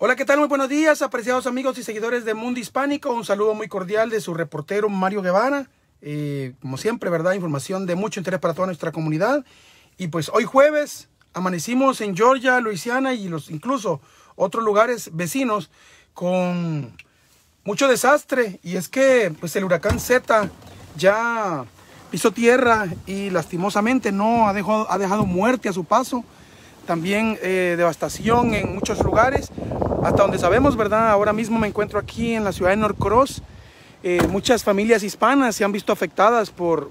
Hola, ¿qué tal? Muy buenos días, apreciados amigos y seguidores de Mundo Hispánico. Un saludo muy cordial de su reportero Mario Guevara. Eh, como siempre, ¿verdad? Información de mucho interés para toda nuestra comunidad. Y pues hoy jueves amanecimos en Georgia, Luisiana y los incluso otros lugares vecinos con mucho desastre. Y es que pues el huracán Z ya pisó tierra y lastimosamente no ha dejado, ha dejado muerte a su paso. También eh, devastación en muchos lugares hasta donde sabemos, ¿verdad? Ahora mismo me encuentro aquí en la ciudad de Norcross. Eh, muchas familias hispanas se han visto afectadas por,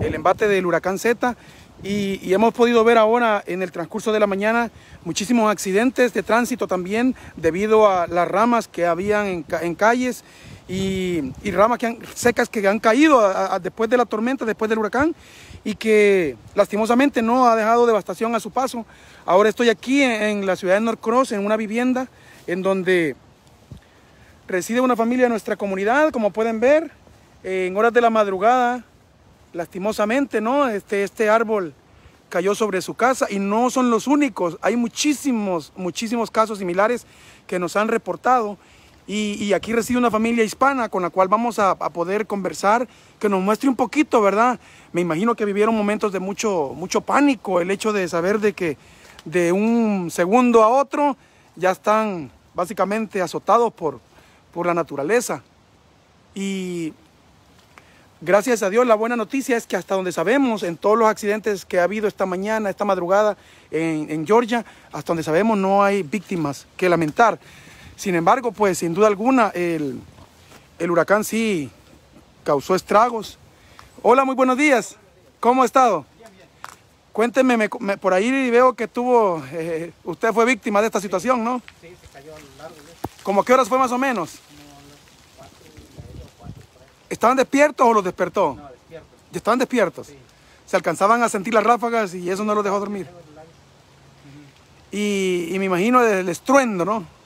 el embate del huracán Z y, hemos podido ver ahora en el transcurso de la mañana muchísimos accidentes de tránsito también debido a las ramas que habían en, calles y, ramas que han, secas que han caído después de la tormenta, después del huracán y que lastimosamente no ha dejado devastación a su paso. Ahora estoy aquí en, la ciudad de Norcross, en una vivienda en donde reside una familia de nuestra comunidad, como pueden ver, en horas de la madrugada, lastimosamente, ¿no? Este, este árbol cayó sobre su casa y no son los únicos, hay muchísimos, muchísimos casos similares que nos han reportado y, aquí reside una familia hispana con la cual vamos a, poder conversar, que nos muestre un poquito, ¿verdad? Me imagino que vivieron momentos de mucho, mucho pánico, el hecho de saber de que de un segundo a otro ya están básicamente azotados por, por la naturaleza. Y gracias a Dios la buena noticia es que hasta donde sabemos, en todos los accidentes que ha habido esta mañana, esta madrugada en Georgia, hasta donde sabemos no hay víctimas que lamentar. Sin embargo, pues sin duda alguna, el, huracán sí causó estragos. Hola, muy buenos días. ¿Cómo ha estado? Cuénteme, por ahí veo que tuvo, eh, usted fue víctima de esta situación, ¿no? Sí, se cayó al largo. ¿Cómo qué horas fue más o menos? ¿Estaban despiertos o los despertó? No, despiertos. estaban despiertos? Sí. Se alcanzaban a sentir las ráfagas y eso no los dejó dormir. y, y, me imagino el estruendo, ¿no?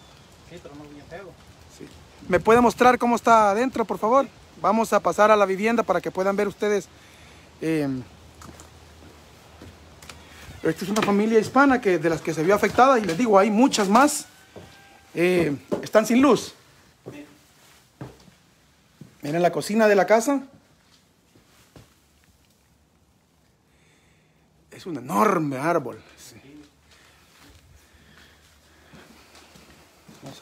¿Me puede mostrar cómo está adentro, por favor? Vamos a pasar a la vivienda para que puedan ver ustedes. Eh, esta es una familia hispana que, de las que se vio afectada y les digo, hay muchas más. Eh, están sin luz. Miren la cocina de la casa. Es un enorme árbol. Sí.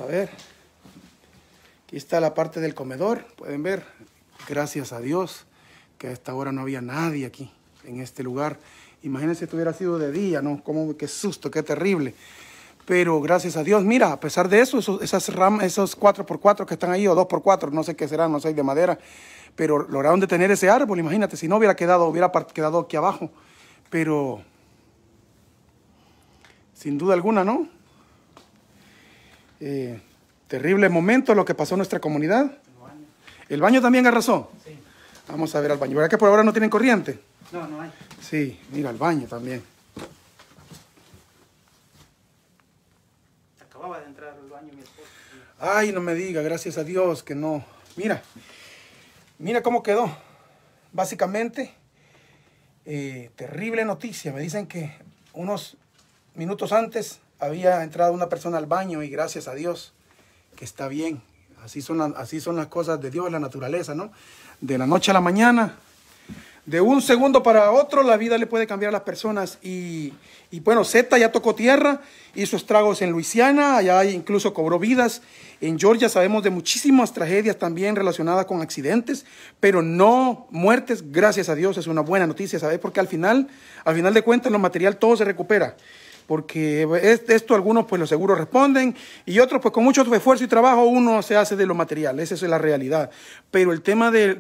a ver. Aquí está la parte del comedor, pueden ver. Gracias a Dios que a esta hora no había nadie aquí en este lugar. Imagínense si hubiera sido de día, ¿no? Como, que susto, qué terrible. Pero gracias a Dios, mira, a pesar de eso, esos, esas ramas, esos 4x4 que están ahí, o 2x4, no sé qué serán, no sé, de madera, pero lograron detener ese árbol, imagínate, si no hubiera quedado, hubiera quedado aquí abajo. Pero, sin duda alguna, ¿no? Eh, terrible momento lo que pasó en nuestra comunidad. El baño, también arrasó. Vamos a ver al baño. ¿Verdad que por ahora no tienen corriente? No, no hay. Sí, mira el baño también. Acababa de entrar al baño mi esposo. Ay, no me diga, gracias a Dios que no. Mira, mira cómo quedó. Básicamente, eh, terrible noticia. Me dicen que unos minutos antes había entrado una persona al baño y gracias a Dios que está bien. Así son, las, así son las cosas de Dios, la naturaleza, ¿no? De la noche a la mañana, de un segundo para otro, la vida le puede cambiar a las personas. Y, y bueno, Z ya tocó tierra, hizo estragos en Luisiana, allá incluso cobró vidas. En Georgia sabemos de muchísimas tragedias también relacionadas con accidentes, pero no muertes, gracias a Dios, es una buena noticia, ¿sabes? Porque al final, al final de cuentas, lo material todo se recupera porque esto algunos pues los seguros responden y otros pues con mucho esfuerzo y trabajo uno se hace de lo material, esa es la realidad. Pero el tema de,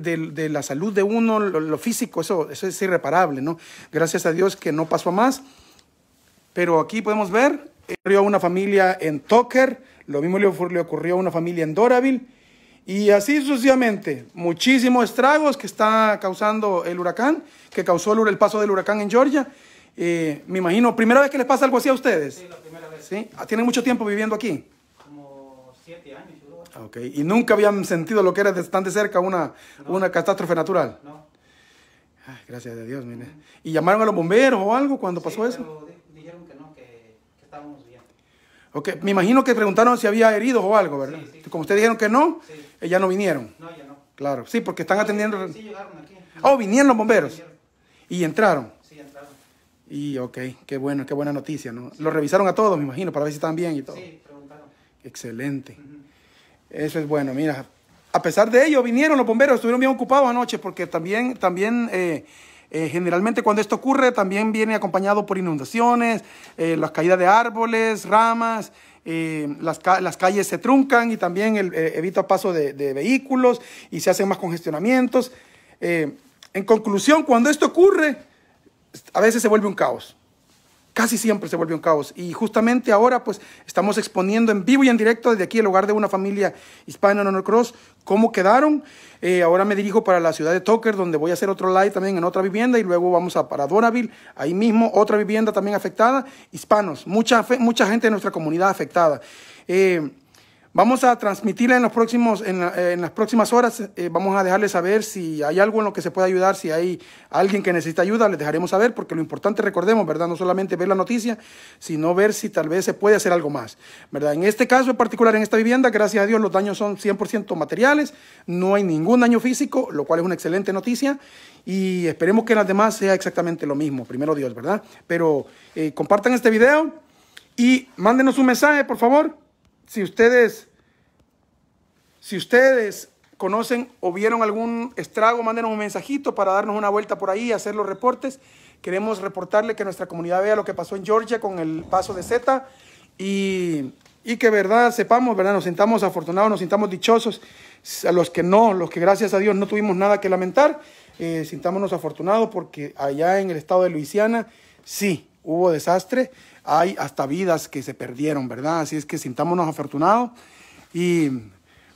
la salud de uno, lo, físico, eso, eso, es irreparable, ¿no? Gracias a Dios que no pasó más. Pero aquí podemos ver, ocurrió eh, a una familia en Tucker, lo mismo le ocurrió a una familia en Doraville y así sucesivamente, muchísimos estragos que está causando el huracán, que causó el paso del huracán en Georgia eh, me imagino, ¿primera vez que les pasa algo así a ustedes? Sí, la primera vez. Ah, ¿Tienen mucho tiempo viviendo aquí? Como siete años. Yo ok, ¿y nunca habían sentido lo que era tan de cerca una, una catástrofe natural? No. gracias a Dios, mire. ¿Y llamaron a los bomberos o algo cuando pasó eso? dijeron que no, que, estábamos bien. Ok, me imagino que preguntaron si había heridos o algo, ¿verdad? Sí, Como ustedes dijeron que no, eh, ya no vinieron. No, ya no. Claro, sí, porque están atendiendo... Sí, llegaron aquí. Oh, vinieron los bomberos. Y entraron. Y ok, qué bueno, qué buena noticia, ¿no? Lo revisaron a todos, me imagino, para ver si están bien y todo. Sí, preguntaron. Excelente. Eso es bueno, mira. A pesar de ello, vinieron los bomberos, estuvieron bien ocupados anoche, porque también, también eh, eh, generalmente cuando esto ocurre, también viene acompañado por inundaciones, eh, las caídas de árboles, ramas, las, calles se truncan y también el, evita paso de, vehículos y se hacen más congestionamientos. en conclusión, cuando esto ocurre, a veces se vuelve un caos. Casi siempre se vuelve un caos. Y justamente ahora, pues, estamos exponiendo en vivo y en directo desde aquí, el hogar de una familia hispana en Honor Cross, cómo quedaron. Eh, ahora me dirijo para la ciudad de Toker, donde voy a hacer otro live también en otra vivienda. Y luego vamos a para Doraville, ahí mismo, otra vivienda también afectada. Hispanos, mucha, mucha gente de nuestra comunidad afectada. Eh, Vamos a transmitirla en, los próximos, en, las próximas horas, eh, vamos a dejarles saber si hay algo en lo que se puede ayudar, si hay alguien que necesita ayuda, les dejaremos saber, porque lo importante, recordemos, ¿verdad? No solamente ver la noticia, sino ver si tal vez se puede hacer algo más, ¿verdad? En este caso en particular, en esta vivienda, gracias a Dios, los daños son 100% materiales, no hay ningún daño físico, lo cual es una excelente noticia, y esperemos que en las demás sea exactamente lo mismo, primero Dios, ¿verdad? Pero eh, compartan este video y mándenos un mensaje, por favor si ustedes, si ustedes conocen o vieron algún estrago, mándenos un mensajito para darnos una vuelta por ahí, hacer los reportes. Queremos reportarle que nuestra comunidad vea lo que pasó en Georgia con el paso de Z y, que verdad sepamos, verdad, nos sintamos afortunados, nos sintamos dichosos. A los que no, los que gracias a Dios no tuvimos nada que lamentar, eh, sintámonos afortunados porque allá en el estado de Luisiana, sí, hubo desastre, hay hasta vidas que se perdieron, ¿verdad? Así es que sintámonos afortunados. Y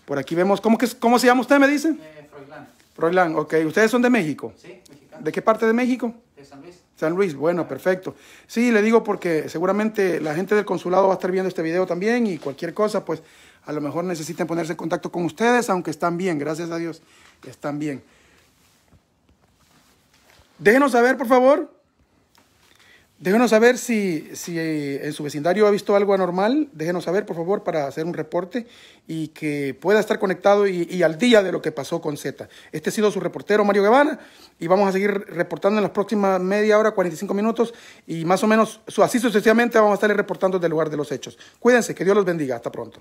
por aquí vemos, ¿cómo, que, cómo se llama usted, me dice? Eh, Froilán. Froilán, ok. ¿Ustedes son de México? Sí, mexicano. ¿De qué parte de México? De San Luis. San Luis, bueno, perfecto. Sí, le digo porque seguramente la gente del consulado va a estar viendo este video también y cualquier cosa, pues a lo mejor necesiten ponerse en contacto con ustedes, aunque están bien, gracias a Dios, están bien. Déjenos saber, por favor, Déjenos saber si, si eh, en su vecindario ha visto algo anormal. Déjenos saber, por favor, para hacer un reporte y que pueda estar conectado y, al día de lo que pasó con Z. Este ha sido su reportero Mario Guevara y vamos a seguir reportando en las próximas media hora, 45 minutos y más o menos así sucesivamente vamos a estar reportando del lugar de los hechos. Cuídense, que Dios los bendiga. Hasta pronto.